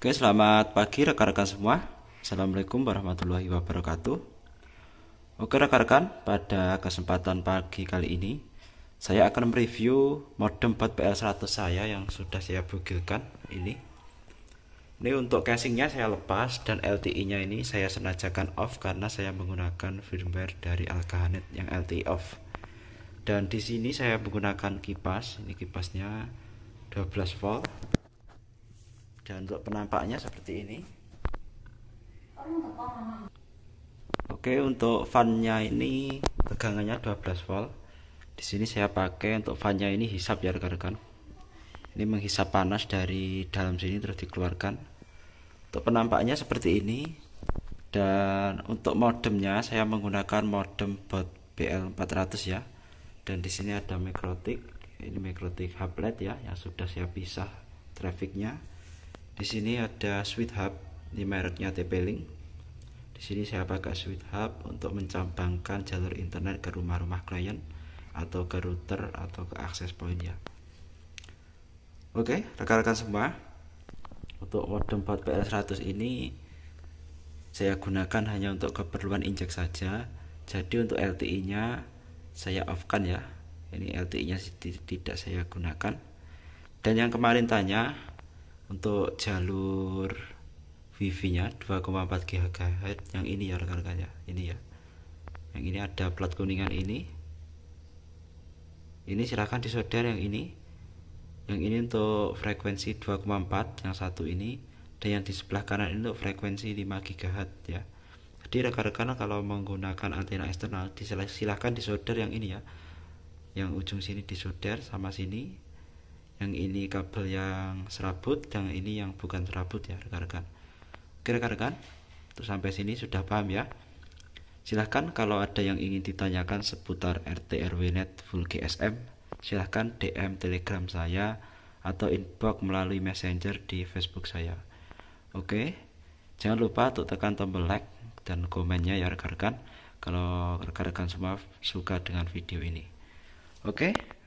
Oke, selamat pagi rekan-rekan semua. Assalamualaikum warahmatullahi wabarakatuh. Oke rekan-rekan, pada kesempatan pagi kali ini saya akan mereview modem 4PL100 saya yang sudah saya bugilkan ini. Ini untuk casingnya saya lepas dan LTE nya ini saya senajakan off karena saya menggunakan firmware dari Alkanet yang LTE off. Dan di sini saya menggunakan kipas, ini kipasnya 12 volt dan untuk penampaknya seperti ini oke untuk fannya ini tegangannya 12 volt di sini saya pakai untuk fannya ini hisap ya rekan-rekan ini menghisap panas dari dalam sini terus dikeluarkan untuk penampaknya seperti ini dan untuk modemnya saya menggunakan modem bot BL400 ya dan di sini ada mikrotik ini mikrotik haplet ya yang sudah saya pisah trafiknya di sini ada Sweet Hub ini mereknya TP-Link di sini saya pakai Sweet Hub untuk mencampangkan jalur internet ke rumah-rumah klien atau ke router atau ke akses point ya oke rekan-rekan semua untuk modem 4PL100 ini saya gunakan hanya untuk keperluan injek saja jadi untuk LTI nya saya off kan ya ini LTI nya tidak saya gunakan dan yang kemarin tanya untuk jalur wifi nya 2,4 GHz yang ini ya rekan-rekan ya ini ya yang ini ada plat kuningan ini ini silahkan disolder yang ini yang ini untuk frekuensi 2,4 yang satu ini dan yang di sebelah kanan ini untuk frekuensi 5 GHz ya jadi rekan-rekan kalau menggunakan antena eksternal silahkan disolder yang ini ya yang ujung sini disolder sama sini yang ini kabel yang serabut yang ini yang bukan serabut ya rekan-rekan oke rekan-rekan untuk sampai sini sudah paham ya silahkan kalau ada yang ingin ditanyakan seputar RT RW Net Full GSM silahkan DM telegram saya atau inbox melalui messenger di Facebook saya oke jangan lupa untuk tekan tombol like dan komennya ya rekan-rekan kalau rekan-rekan semua suka dengan video ini oke